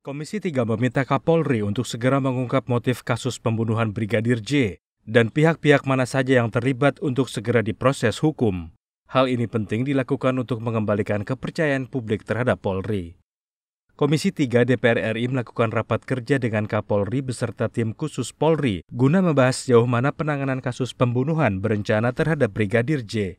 Komisi 3 meminta Kapolri untuk segera mengungkap motif kasus pembunuhan Brigadir J dan pihak-pihak mana saja yang terlibat untuk segera diproses hukum. Hal ini penting dilakukan untuk mengembalikan kepercayaan publik terhadap Polri. Komisi 3 DPR RI melakukan rapat kerja dengan Kapolri beserta tim khusus Polri guna membahas jauh mana penanganan kasus pembunuhan berencana terhadap Brigadir J.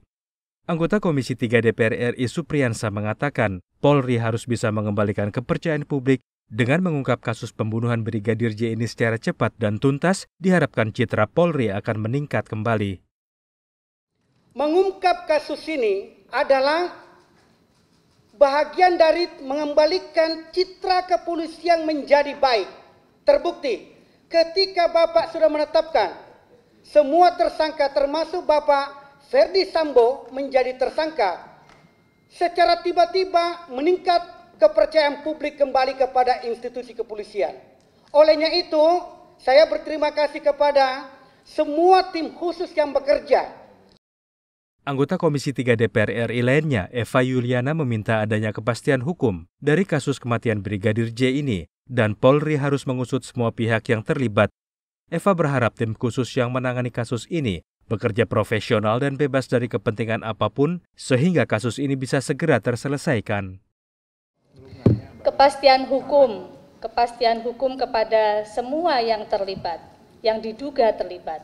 Anggota Komisi 3 DPR RI Supriyansa mengatakan, Polri harus bisa mengembalikan kepercayaan publik dengan mengungkap kasus pembunuhan Brigadir J ini secara cepat dan tuntas, diharapkan citra Polri akan meningkat kembali. Mengungkap kasus ini adalah bahagian dari mengembalikan citra kepolisian menjadi baik. Terbukti ketika Bapak sudah menetapkan semua tersangka termasuk Bapak Ferdi Sambo menjadi tersangka. Secara tiba-tiba meningkat kepercayaan publik kembali kepada institusi kepolisian. Olehnya itu, saya berterima kasih kepada semua tim khusus yang bekerja Anggota Komisi 3 DPR RI lainnya, Eva Yuliana meminta adanya kepastian hukum dari kasus kematian Brigadir J ini dan Polri harus mengusut semua pihak yang terlibat. Eva berharap tim khusus yang menangani kasus ini bekerja profesional dan bebas dari kepentingan apapun sehingga kasus ini bisa segera terselesaikan kepastian hukum, kepastian hukum kepada semua yang terlibat, yang diduga terlibat.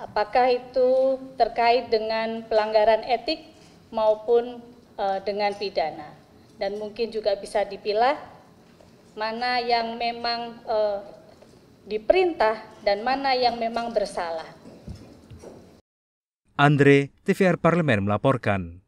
Apakah itu terkait dengan pelanggaran etik maupun e, dengan pidana? Dan mungkin juga bisa dipilah mana yang memang e, diperintah dan mana yang memang bersalah. Andre, TVR Parlemen melaporkan.